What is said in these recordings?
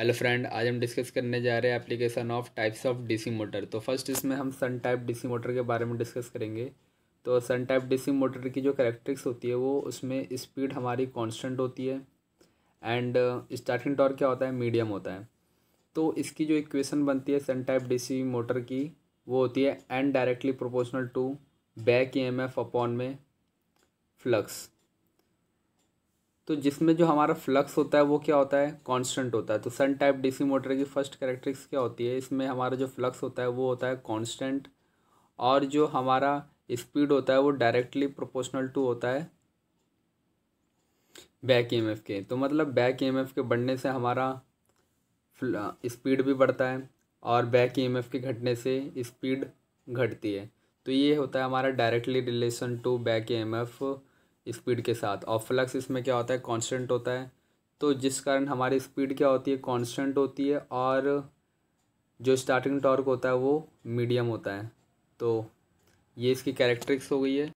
hello friend आज हम discuss करने जा रहे हैं application of types of DC motor तो फर्स्ट इसमें हम सन टाइप डीसी मोटर के बारे में डिस्कस करेंगे तो सन टाइप डीसी मोटर की जो करेक्ट्रिक्स होती है वो उसमें स्पीड हमारी कांस्टेंट होती है एंड स्टार्टिंग टॉर्क क्या होता है मीडियम होता है तो इसकी जो इक्वेशन बनती है सन टाइप डी मोटर की वो होती है and directly proportional to back E upon में फ्लक्स तो जिसमें जो हमारा फ्लक्स होता है वो क्या होता है कांस्टेंट होता है तो सन टाइप डीसी मोटर की फर्स्ट कैरेक्टरिक्स क्या होती है इसमें हमारा जो फ्लक्स होता है वो होता है कांस्टेंट और जो हमारा स्पीड होता है वो डायरेक्टली प्रोपोर्शनल टू होता है बैक ई के तो मतलब बैक ई के बढ़ने से हमारा स्पीड भी बढ़ता है और बैक ई के घटने से स्पीड घटती है तो ये होता है हमारा directly relation to back E speed के साथ और फ्लक्स इसमें क्या होता है कांस्टेंट होता है तो जिस कारण हमारी स्पीड क्या होती है कांस्टेंट होती है और जो स्टार्टिंग टॉर्क होता है वो मीडियम होता है तो ये इसकी कैरेक्टरिक्स हो गई है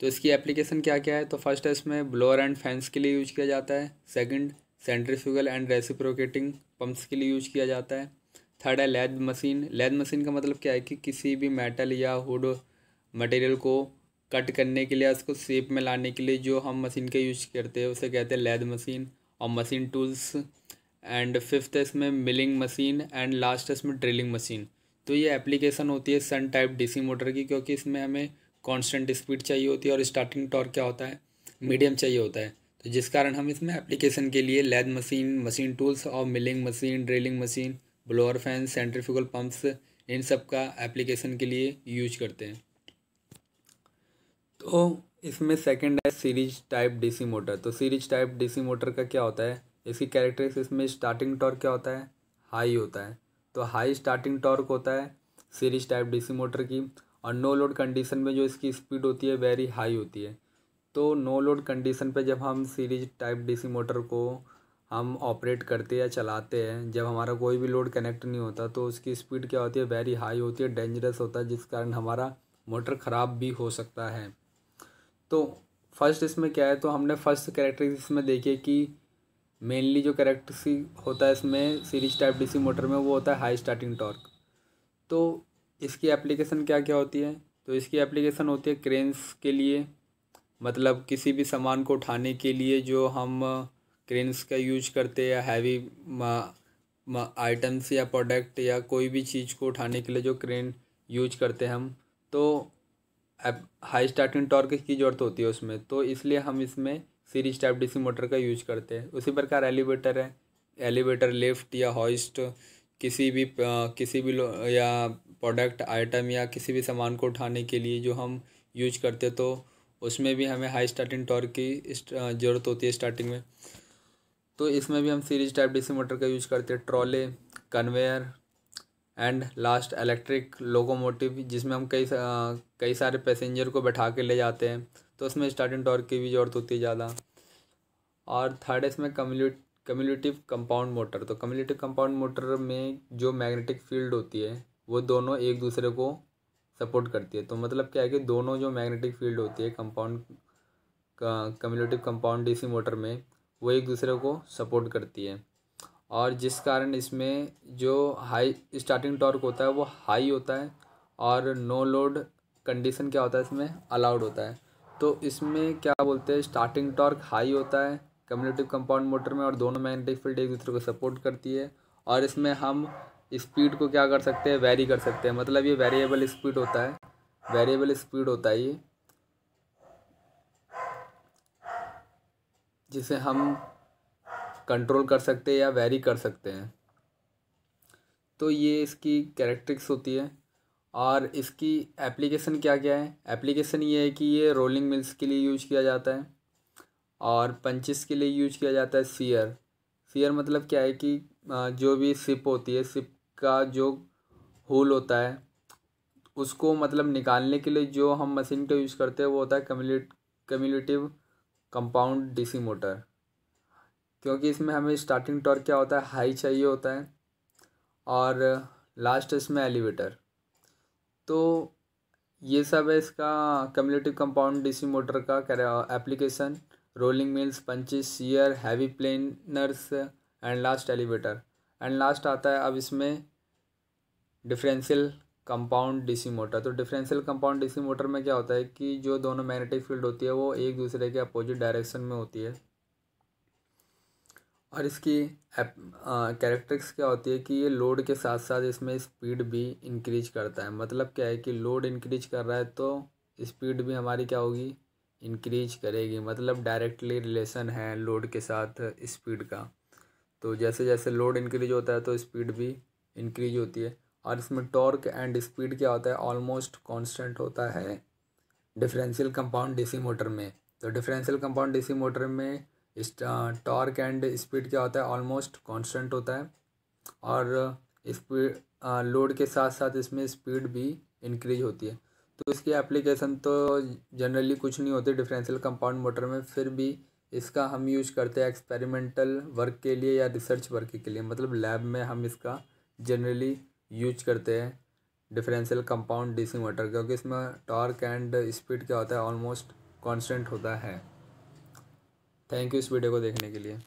तो इसकी एप्लीकेशन क्या क्या है तो फर्स्ट है इसमें ब्लोअर एंड फैंस के लिए यूज किया जाता है second centrifugal and reciprocating pumps के लिए यूज किया जाता है थर्ड है लेद मशीन लेद मशीन का मतलब क्या है कि किसी भी मेटल या हुड मटेरियल को कट करने के लिए उसको सेप में लाने के लिए जो हम मशीन का यूज करते हैं उसे कहते हैं लेद मशीन और मशीन टूल्स एंड फिफ्थ है इसमें मिलिंग मशीन एंड लास्ट इसमें ड्रिलिंग मशीन तो ये एप्लीकेशन होती है सन टाइप डीसी मोटर की क्योंकि इसमें हमें कांस्टेंट स्पीड चाहिए होती है और स्टार्टिंग टॉर्क क्या होता है मीडियम चाहिए होता है तो जिस कारण हम इसमें एप्लीकेशन के लिए लेद मशीन मशीन टूल्स और milling machine drilling machine blower fan centrifugal pumps इन सब का एप्लीकेशन के लिए यूज करते हैं तो इसमें सेकंड है सीरीज टाइप डीसी मोटर तो सीरीज टाइप डीसी मोटर का क्या होता है इसकी कैरेक्टरिस्ट इसमें स्टार्टिंग टॉर्क क्या होता है हाई होता है तो हाई स्टार्टिंग टॉर्क होता है सीरीज टाइप डीसी मोटर की और नो लोड कंडीशन में जो इसकी स्पीड होती है वेरी हाई होती है तो नो लोड कंडीशन पे जब हम सीरीज टाइप डीसी मोटर को हम ऑपरेट करते या चलाते हैं जब हमारा कोई भी लोड कनेक्ट नहीं होता तो उसकी स्पीड क्या होती है वेरी हाई होती है डेंजरस होता है जिस कारण हमारा मोटर ख़राब भी हो सकता है तो फर्स्ट इसमें क्या है तो हमने फर्स्ट करेक्टर इसमें देखे कि मेनली जो करेक्टर होता है इसमें सीरीज टाइप डीसी मोटर में वो होता है हाई स्टार्टिंग टॉर्क तो इसकी एप्लीकेशन क्या क्या होती है तो इसकी एप्लीकेशन होती है क्रेन्स के लिए मतलब किसी भी सामान को उठाने के लिए जो हम क्रेन्स का यूज करते हैं या हैवी आइटम्स या प्रोडक्ट या कोई भी चीज़ को उठाने के लिए जो क्रेन यूज करते हैं हम तो हाई स्टार्टिंग टॉर्क की ज़रूरत होती है उसमें तो इसलिए हम इसमें सीरीज टाइप डीसी मोटर का यूज करते हैं उसी प्रकार एलिवेटर है एलिवेटर लिफ्ट या हॉइस्ट किसी भी किसी भी या प्रोडक्ट आइटम या किसी भी सामान को उठाने के लिए जो हम यूज करते तो उसमें भी हमें हाई स्टार्टिंग टॉर्क की ज़रूरत होती है स्टार्टिंग में तो इसमें भी हम सीरीज टाइप डीसी मोटर का यूज करते हैं trolley conveyor and last electric locomotive जिसमें हम कई कई सारे पैसेंजर को बैठा के ले जाते हैं तो उसमें स्टार्टिंग टॉर्क की भी ज़रूरत होती है ज़्यादा और थर्ड इसमें कम्यूट कम्यूटिव कंपाउंड मोटर तो कम्यूटिव कंपाउंड मोटर में जो मैग्नेटिक फील्ड होती है वो दोनों एक दूसरे को सपोर्ट करती है तो मतलब क्या है कि दोनों जो मैग्नेटिक फील्ड होती है compound cumulative compound DC motor में वो एक दूसरे को सपोर्ट करती है और जिस कारण इसमें जो हाई स्टार्टिंग टॉर्क होता है वो हाई होता है और नो लोड कंडीशन क्या होता है इसमें अलाउड होता है तो इसमें क्या बोलते हैं स्टार्टिंग टॉर्क हाई होता है कम्युनिटिव कंपाउंड मोटर में और दोनों मैग्नेटिक फील्ड एक दूसरे को सपोर्ट करती है और इसमें हम स्पीड को क्या कर सकते हैं वेरी कर सकते हैं मतलब ये वेरिएबल स्पीड होता है वेरिएबल स्पीड होता है ये जिसे हम कंट्रोल कर सकते हैं या वेरी कर सकते हैं तो ये इसकी कैरेक्ट्रिक्स होती है और इसकी एप्लीकेशन क्या क्या है एप्लीकेशन ये है कि ये रोलिंग मिल्स के लिए यूज किया जाता है और पंचिस के लिए यूज किया जाता है सीयर सीयर मतलब क्या है कि जो भी सिप होती है सिप का जो होल होता है उसको मतलब निकालने के लिए जो हम मशीन का यूज़ करते हैं वो होता है कम्यूलेटिव कंपाउंड डीसी मोटर क्योंकि इसमें हमें स्टार्टिंग टॉर्क क्या होता है हाई चाहिए होता है और लास्ट इसमें एलिवेटर तो ये सब है इसका कम्युनिटिव कंपाउंड डीसी मोटर का application rolling mills punches shear heavy planers and last elevator and last आता है अब इसमें डिफरेंशियल कंपाउंड डीसी मोटर तो डिफरेंशियल कंपाउंड डीसी मोटर में क्या होता है कि जो दोनों मैग्नेटिक फील्ड होती है वो एक दूसरे के अपोजिट डायरेक्शन में होती है और इसकी कैरेक्टर्स क्या होती है कि ये लोड के साथ साथ इसमें स्पीड भी इंक्रीज करता है मतलब क्या है कि लोड इंक्रीज कर रहा है तो स्पीड भी हमारी क्या होगी इंक्रीज करेगी मतलब डायरेक्टली रिलेशन है लोड के साथ स्पीड का तो जैसे जैसे लोड इंक्रीज होता है तो स्पीड भी इंक्रीज होती है और इसमें टॉर्क एंड स्पीड क्या होता है ऑलमोस्ट कांस्टेंट होता है डिफरेंशियल कंपाउंड डीसी मोटर में तो डिफरेंशियल कंपाउंड डीसी मोटर में इस टॉर्क एंड स्पीड क्या होता है ऑलमोस्ट कांस्टेंट होता है और स्पीड लोड के साथ साथ इसमें स्पीड भी इंक्रीज होती है तो इसकी एप्लीकेशन तो जनरली कुछ नहीं होती डिफरेंशियल कंपाउंड मोटर में फिर भी इसका हम यूज करते हैं एक्सपेरिमेंटल वर्क के लिए या रिसर्च वर्क के लिए मतलब लैब में हम इसका जनरली यूज करते हैं डिफरेंशियल कंपाउंड डीसी मोटर क्योंकि इसमें टॉर्क एंड स्पीड क्या होता है ऑलमोस्ट कांस्टेंट होता है थैंक यू इस वीडियो को देखने के लिए